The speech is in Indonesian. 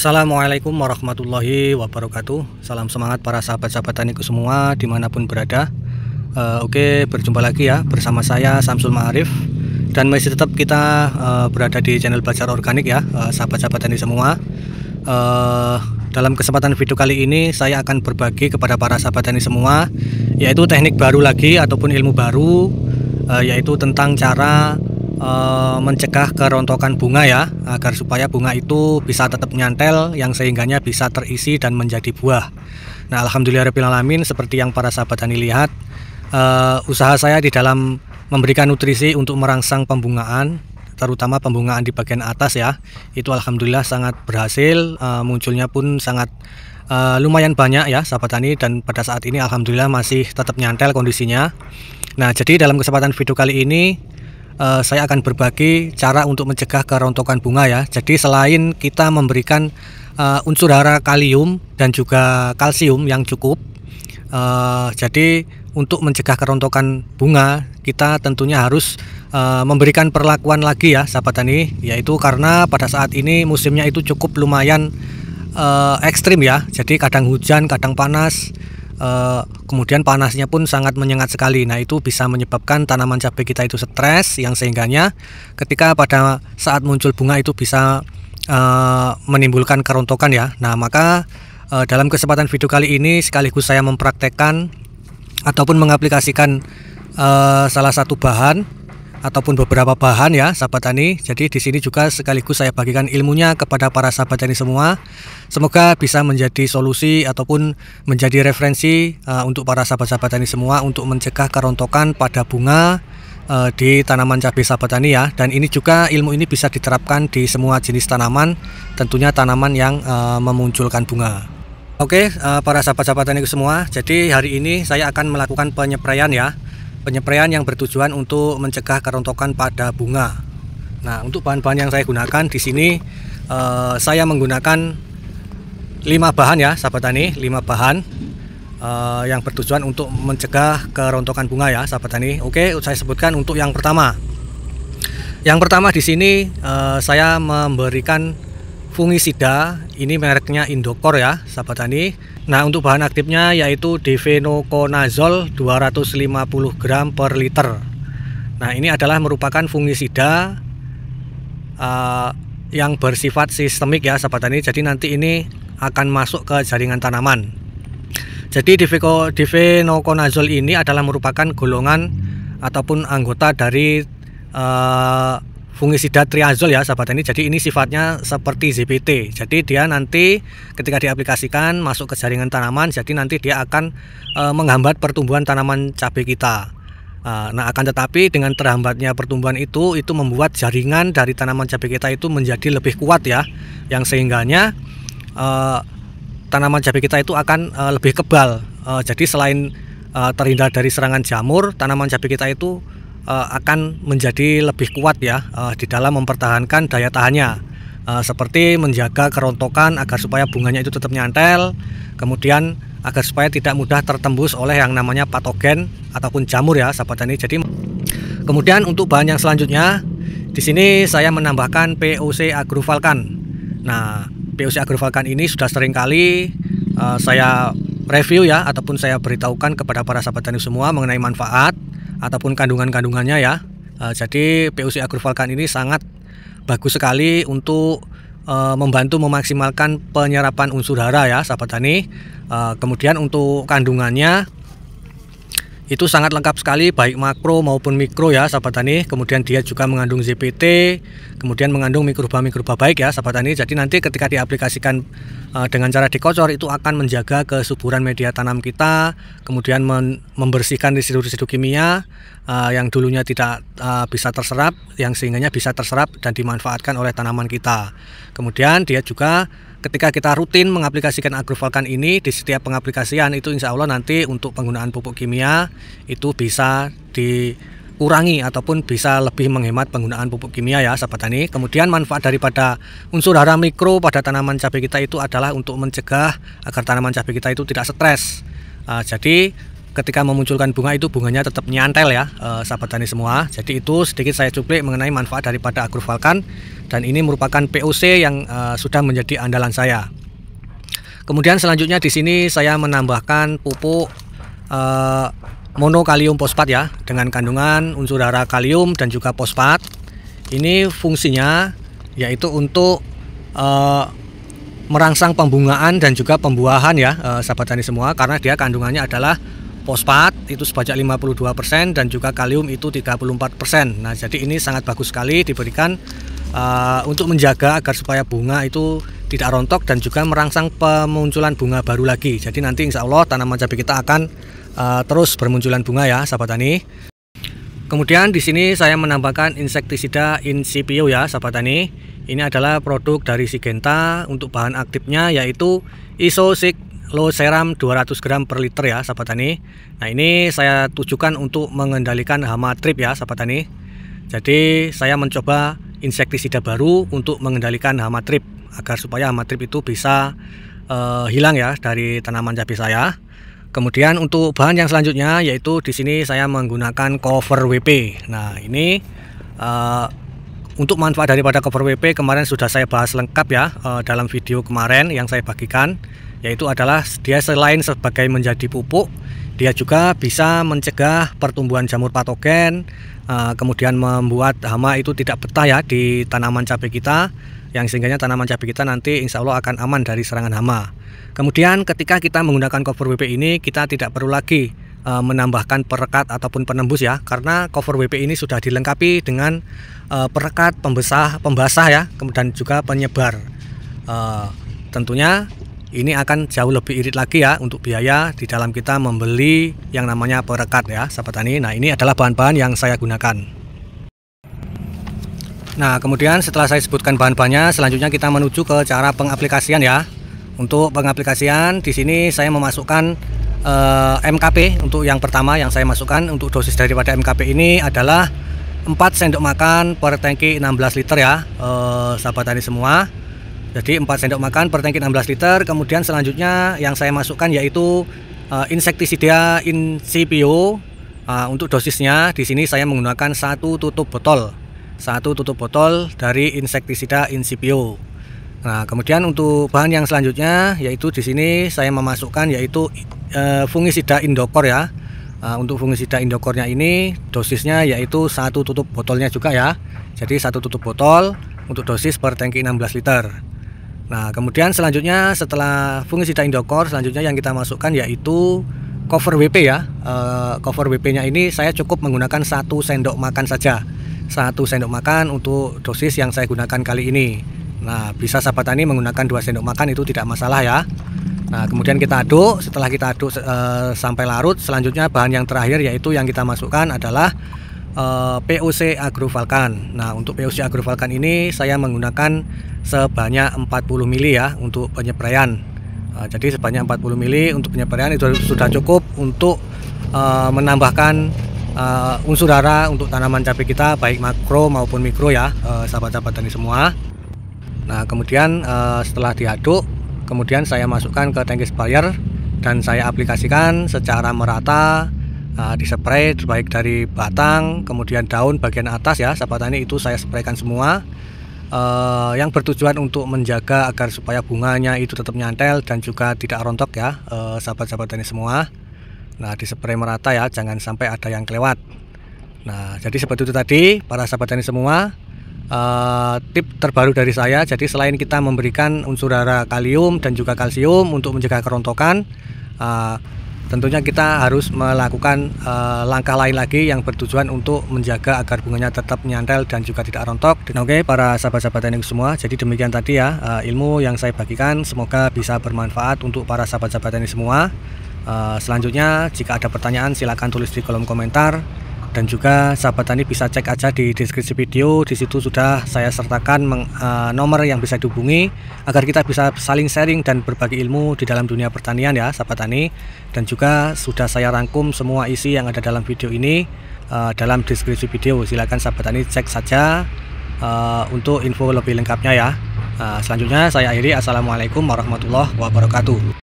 Assalamualaikum warahmatullahi wabarakatuh Salam semangat para sahabat-sahabat taniku semua dimanapun berada uh, Oke okay, berjumpa lagi ya bersama saya Samsul Ma'arif Dan masih tetap kita uh, berada di channel Belajar Organik ya eh, Sahabat-sahabat uh, tani semua uh, Dalam kesempatan video kali ini saya akan berbagi kepada para sahabat tani semua Yaitu teknik baru lagi ataupun ilmu baru uh, Yaitu tentang cara Eh, mencegah kerontokan bunga ya agar supaya bunga itu bisa tetap nyantel yang sehingganya bisa terisi dan menjadi buah. Nah, alhamdulillah Alamin seperti yang para sahabat Tani lihat uh, usaha saya di dalam memberikan nutrisi untuk merangsang pembungaan terutama pembungaan di bagian atas ya itu alhamdulillah sangat berhasil uh, munculnya pun sangat uh, lumayan banyak ya sahabat tani dan pada saat ini alhamdulillah masih tetap nyantel kondisinya nah jadi dalam kesempatan video kali ini Eh, saya akan berbagi cara untuk mencegah kerontokan bunga ya. Jadi selain kita memberikan uh, unsur hara kalium dan juga kalsium yang cukup, uh, jadi untuk mencegah kerontokan bunga kita tentunya harus uh, memberikan perlakuan lagi ya sahabat tani, yaitu karena pada saat ini musimnya itu cukup lumayan uh, ekstrim ya. Jadi kadang hujan, kadang panas. Eh, kemudian panasnya pun sangat menyengat sekali. Nah, itu bisa menyebabkan tanaman cabai kita itu stres yang sehingganya ketika pada saat muncul bunga itu bisa uh, menimbulkan kerontokan ya. Nah, maka uh, dalam kesempatan video kali ini sekaligus saya mempraktekkan ataupun mengaplikasikan salah satu bahan ataupun beberapa bahan ya sahabat tani. Jadi di sini juga sekaligus saya bagikan ilmunya kepada para sahabat tani semua. Semoga bisa menjadi solusi ataupun menjadi referensi uh, untuk para sahabat-sahabat tani semua untuk mencegah kerontokan pada bunga uh, di tanaman cabai sahabat tani ya. Dan ini juga ilmu ini bisa diterapkan di semua jenis tanaman, tentunya tanaman yang uh, memunculkan bunga. Oke, okay, uh, para sahabat-sahabat tani semua, jadi hari ini saya akan melakukan penyepraian ya. Penyepraian yang bertujuan untuk mencegah kerontokan pada bunga. Nah, untuk bahan-bahan yang saya gunakan di sini eh, saya menggunakan lima bahan ya, sahabat tani, Lima bahan eh, yang bertujuan untuk mencegah kerontokan bunga ya, sahabat tani. Oke, saya sebutkan untuk yang pertama. Yang pertama di sini eh, saya memberikan fungisida, ini mereknya Indokor ya, sahabat tani Nah untuk bahan aktifnya yaitu divenoconazole 250 gram per liter Nah ini adalah merupakan fungisida uh, yang bersifat sistemik ya sahabat tani Jadi nanti ini akan masuk ke jaringan tanaman Jadi divenoconazole ini adalah merupakan golongan ataupun anggota dari uh, fungisida triazol ya sahabat ini jadi ini sifatnya seperti ZPT jadi dia nanti ketika diaplikasikan masuk ke jaringan tanaman jadi nanti dia akan e, menghambat pertumbuhan tanaman cabai kita e, nah akan tetapi dengan terhambatnya pertumbuhan itu itu membuat jaringan dari tanaman cabai kita itu menjadi lebih kuat ya yang sehingganya e, tanaman cabai kita itu akan e, lebih kebal e, jadi selain e, terhindar dari serangan jamur tanaman cabai kita itu Eh, akan menjadi lebih kuat ya eh, di dalam mempertahankan daya tahannya eh, seperti menjaga kerontokan agar supaya bunganya itu tetap nyantel kemudian agar supaya tidak mudah tertembus oleh yang namanya patogen ataupun jamur ya sahabat tani jadi kemudian untuk bahan yang selanjutnya di sini saya menambahkan POC agrovalkan nah POC agrovalkan ini sudah sering kali uh, saya review ya ataupun saya beritahukan kepada para sahabat tani semua mengenai manfaat ataupun kandungan-kandungannya ya. Eh, jadi PUC Agrovulkan ini sangat bagus sekali untuk eh, membantu memaksimalkan penyerapan unsur hara ya sahabat tani. Eh, kemudian untuk kandungannya itu sangat lengkap sekali baik makro maupun mikro ya sahabat tani kemudian dia juga mengandung ZPT kemudian mengandung mikroba-mikroba baik ya sahabat tani jadi nanti ketika diaplikasikan eh, dengan cara dikocor itu akan menjaga kesuburan media tanam kita kemudian membersihkan residu-residu kimia eh, yang dulunya tidak eh, bisa terserap yang sehingganya bisa terserap dan dimanfaatkan oleh tanaman kita kemudian dia juga ketika kita rutin mengaplikasikan agrovalkan ini di setiap pengaplikasian itu insya Allah nanti untuk penggunaan pupuk kimia itu bisa dikurangi ataupun bisa lebih menghemat penggunaan pupuk kimia ya sahabat tani. Kemudian manfaat daripada unsur hara mikro pada tanaman cabai kita itu adalah untuk mencegah agar tanaman cabai kita itu tidak stres. Uh, jadi ketika memunculkan bunga itu bunganya tetap nyantel ya eh, sahabat tani semua jadi itu sedikit saya cuplik mengenai manfaat daripada agrofalkan dan ini merupakan POC yang eh, sudah menjadi andalan saya kemudian selanjutnya di sini saya menambahkan pupuk eh, monokalium fosfat ya dengan kandungan unsur darah kalium dan juga fosfat ini fungsinya yaitu untuk eh, merangsang pembungaan dan juga pembuahan ya eh, sahabat tani semua karena dia kandungannya adalah fosfat itu sebanyak 52% dan juga kalium itu 34%. Nah, jadi ini sangat bagus sekali diberikan uh, untuk menjaga agar supaya bunga itu tidak rontok dan juga merangsang pemunculan bunga baru lagi. Jadi nanti insya Allah tanaman cabai kita akan uh, terus bermunculan bunga ya, sahabat tani. Kemudian di sini saya menambahkan insektisida incipio ya, sahabat tani. Ini adalah produk dari Sigenta untuk bahan aktifnya yaitu isosik low serum 200 gram per liter ya sahabat tani nah ini saya tujukan untuk mengendalikan hama trip ya sahabat tani jadi saya mencoba insektisida baru untuk mengendalikan hama trip agar supaya hama trip itu bisa uh, hilang ya dari tanaman cabai saya kemudian untuk bahan yang selanjutnya yaitu di sini saya menggunakan cover WP nah ini uh, untuk manfaat daripada cover WP kemarin sudah saya bahas lengkap ya uh, dalam video kemarin yang saya bagikan yaitu adalah dia selain sebagai menjadi pupuk dia juga bisa mencegah pertumbuhan jamur patogen eh, kemudian membuat hama itu tidak betah ya di tanaman cabai kita yang sehingganya tanaman cabai kita nanti insya Allah akan aman dari serangan hama kemudian ketika kita menggunakan cover WP ini kita tidak perlu lagi eh, menambahkan perekat ataupun penembus ya karena cover WP ini sudah dilengkapi dengan eh, perekat pembesah pembasah ya kemudian juga penyebar tentunya ini akan jauh lebih irit lagi ya untuk biaya di dalam kita membeli yang namanya perekat ya sahabat tani nah ini adalah bahan-bahan yang saya gunakan nah kemudian setelah saya sebutkan bahan-bahannya selanjutnya kita menuju ke cara pengaplikasian ya untuk pengaplikasian di sini saya memasukkan eh, MKP untuk yang pertama yang saya masukkan untuk dosis daripada MKP ini adalah 4 sendok makan per tangki 16 liter ya eh, sahabat tani semua jadi 4 sendok makan per tangki 16 liter. Kemudian selanjutnya yang saya masukkan yaitu uh, insektisida incipio. Uh, eh, untuk dosisnya di sini saya menggunakan satu tutup botol. Satu tutup botol dari insektisida incipio. Nah, kemudian untuk bahan yang selanjutnya yaitu di sini saya memasukkan yaitu uh, fungisida indokor ya. Uh, untuk fungisida indokornya ini dosisnya yaitu satu tutup botolnya juga ya. Jadi satu tutup botol untuk dosis per tangki 16 liter. Nah, kemudian selanjutnya setelah fungisida indokor, selanjutnya yang kita masukkan yaitu cover WP ya. E, cover WP-nya ini saya cukup menggunakan satu sendok makan saja. Satu sendok makan untuk dosis yang saya gunakan kali ini. Nah, bisa sahabat tani menggunakan dua sendok makan itu tidak masalah ya. Nah, kemudian kita aduk. Setelah kita aduk e, sampai larut, selanjutnya bahan yang terakhir yaitu yang kita masukkan adalah uh, eh, POC Agro Falcon. Nah, untuk POC Agro Falcon ini saya menggunakan sebanyak 40 mili ya untuk penyeprayan. Eh, jadi sebanyak 40 mili untuk penyeprayan itu sudah cukup untuk eh, menambahkan unsur hara untuk tanaman cabai kita baik makro maupun mikro ya, sahabat-sahabat tani semua. Nah, kemudian setelah diaduk, kemudian saya masukkan ke tangki sprayer dan saya aplikasikan secara merata uh, ah, disepray baik dari batang kemudian daun bagian atas ya sahabat tani itu saya spraykan semua uh, yang bertujuan untuk menjaga agar supaya bunganya itu tetap nyantel dan juga tidak rontok ya eh, sahabat-sahabat uh, tani semua nah dispray merata ya jangan sampai ada yang kelewat nah jadi seperti itu tadi para sahabat tani semua uh, tip terbaru dari saya. Jadi selain kita memberikan unsur hara kalium dan juga kalsium untuk menjaga kerontokan, uh, tentunya kita harus melakukan uh, langkah lain lagi yang bertujuan untuk menjaga agar bunganya tetap nyantel dan juga tidak rontok. Dan oke para sahabat-sahabat teknik semua, jadi demikian tadi ya uh, ilmu yang saya bagikan semoga bisa bermanfaat untuk para sahabat-sahabat teknik semua. Uh, selanjutnya jika ada pertanyaan silakan tulis di kolom komentar dan juga sahabat tani bisa cek aja di deskripsi video di situ sudah saya sertakan meng, uh, nomor yang bisa dihubungi agar kita bisa saling sharing dan berbagi ilmu di dalam dunia pertanian ya sahabat tani dan juga sudah saya rangkum semua isi yang ada dalam video ini uh, dalam deskripsi video silahkan sahabat tani cek saja uh, untuk info lebih lengkapnya ya uh, selanjutnya saya akhiri assalamualaikum warahmatullahi wabarakatuh